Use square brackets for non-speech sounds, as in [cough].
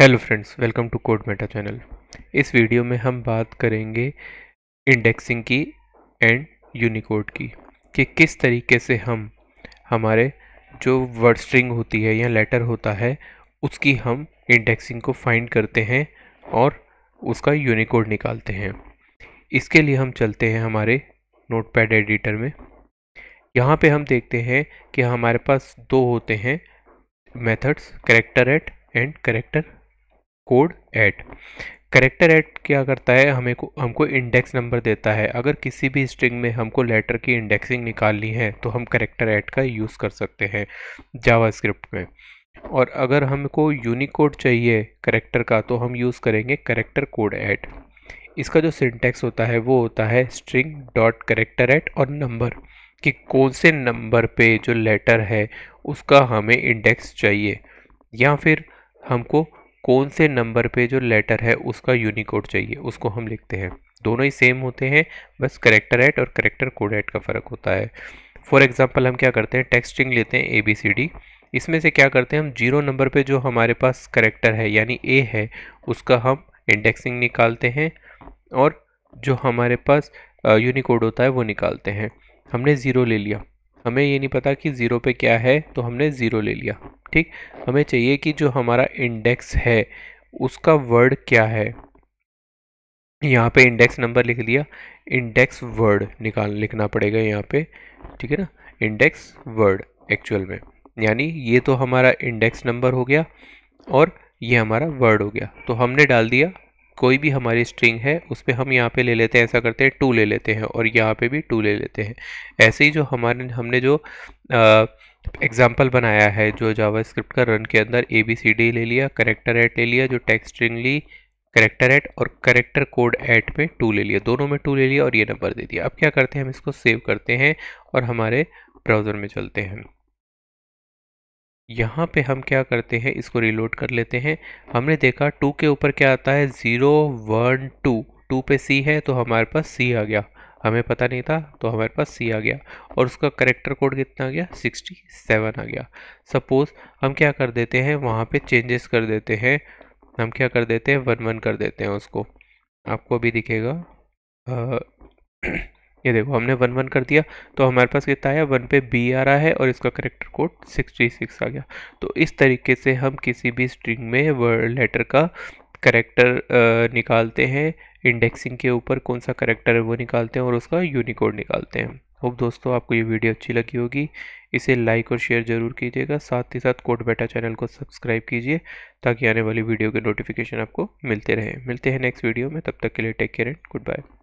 hello friends welcome to Code Meta channel इस video में हम बात करेंगे इंडेक्सिंग की एंड यूनिकोड की कि किस तरीके से हम हमारे जो वर्ड स्ट्रिंग होती है या लेटर होता है उसकी हम इंडेक्सिंग को फाइंड करते हैं और उसका यूनिकोड निकालते हैं इसके लिए हम चलते हैं हमारे नोटपैड एडिटर में यहाँ पे हम देखते हैं कि हमारे पास दो होते हैं methods character at and character code at character add क्या करता है हमें को हमको इंडेक्स नंबर देता है अगर किसी भी स्ट्रिंग में हमको लेटर की इंडेक्सिंग निकालनी है तो हम करेक्टर ऐड का यूज़ कर सकते हैं जावास्क्रिप्ट में और अगर हमको यूनिकोड चाहिए करेक्टर का तो हम यूज़ करेंगे करेक्टर कोड ऐड इसका जो सिंटेक्स होता है वो होता है स्ट्रिंग डॉट करेक्टर ऐट और नंबर कि कौन से नंबर पे जो लेटर है उसका हमें इंडेक्स चाहिए या फिर हमको कौन से नंबर पे जो लेटर है उसका यूनिकोड चाहिए उसको हम लिखते हैं दोनों ही सेम होते हैं बस करेक्टर एट और करेक्टर कोड एट का फ़र्क होता है फॉर एग्ज़ाम्पल हम क्या करते हैं टेक्स्टिंग लेते हैं ए बी सी डी इसमें से क्या करते हैं हम जीरो नंबर पे जो हमारे पास करेक्टर है यानी ए है उसका हम इंडेक्सिंग निकालते हैं और जो हमारे पास यूनिकोड होता है वो निकालते हैं हमने ज़ीरो ले लिया हमें ये नहीं पता कि ज़ीरो पे क्या है तो हमने ज़ीरो ले लिया ठीक हमें चाहिए कि जो हमारा इंडेक्स है उसका वर्ड क्या है यहाँ पे इंडेक्स नंबर लिख लिया इंडेक्स वर्ड निकाल लिखना पड़ेगा यहाँ पे ठीक है ना इंडेक्स वर्ड एक्चुअल में यानी ये तो हमारा इंडेक्स नंबर हो गया और ये हमारा वर्ड हो गया तो हमने डाल दिया कोई भी हमारी स्ट्रिंग है उस पर हम यहाँ पे ले लेते हैं ऐसा करते हैं टू ले लेते हैं और यहाँ पे भी टू ले लेते हैं ऐसे ही जो हमारे हमने जो आ, एग्जाम्पल बनाया है जो जावा स्क्रिप्ट का रन के अंदर ए बी सी डी ले लिया करेक्टर एट ले लिया जो टेक्स्ट स्ट्रिंग ली करेक्टर एट और करेक्टर कोड एट में टू ले लिया दोनों में टू ले लिया और ये नंबर दे दिया अब क्या करते हैं हम इसको सेव करते हैं और हमारे ब्राउज़र में चलते हैं यहाँ पे हम क्या करते हैं इसको रिलोड कर लेते हैं हमने देखा टू के ऊपर क्या आता है ज़ीरो वन टू टू पे सी है तो हमारे पास सी आ गया हमें पता नहीं था तो हमारे पास सी आ गया और उसका करेक्टर कोड कितना आ गया 67 आ गया सपोज़ हम क्या कर देते हैं वहाँ पे चेंजेस कर देते हैं हम क्या कर देते हैं वन वन कर देते हैं उसको आपको अभी दिखेगा आ, [clears throat] ये देखो हमने वन वन कर दिया तो हमारे पास कितना आया वन पे बी आ रहा है और इसका करेक्टर कोड सिक्सटी सिक्स आ गया तो इस तरीके से हम किसी भी स्ट्रिंग में वर्ड लेटर का करेक्टर uh, निकालते हैं इंडेक्सिंग के ऊपर कौन सा करेक्टर है वो निकालते हैं और उसका यूनिकोड निकालते हैं होप दोस्तों आपको ये वीडियो अच्छी लगी होगी इसे लाइक और शेयर ज़रूर कीजिएगा साथ ही साथ कोड बेटा चैनल को सब्सक्राइब कीजिए ताकि आने वाली वीडियो के नोटिफिकेशन आपको मिलते रहे मिलते हैं नेक्स्ट वीडियो में तब तक के लिए take care and good bye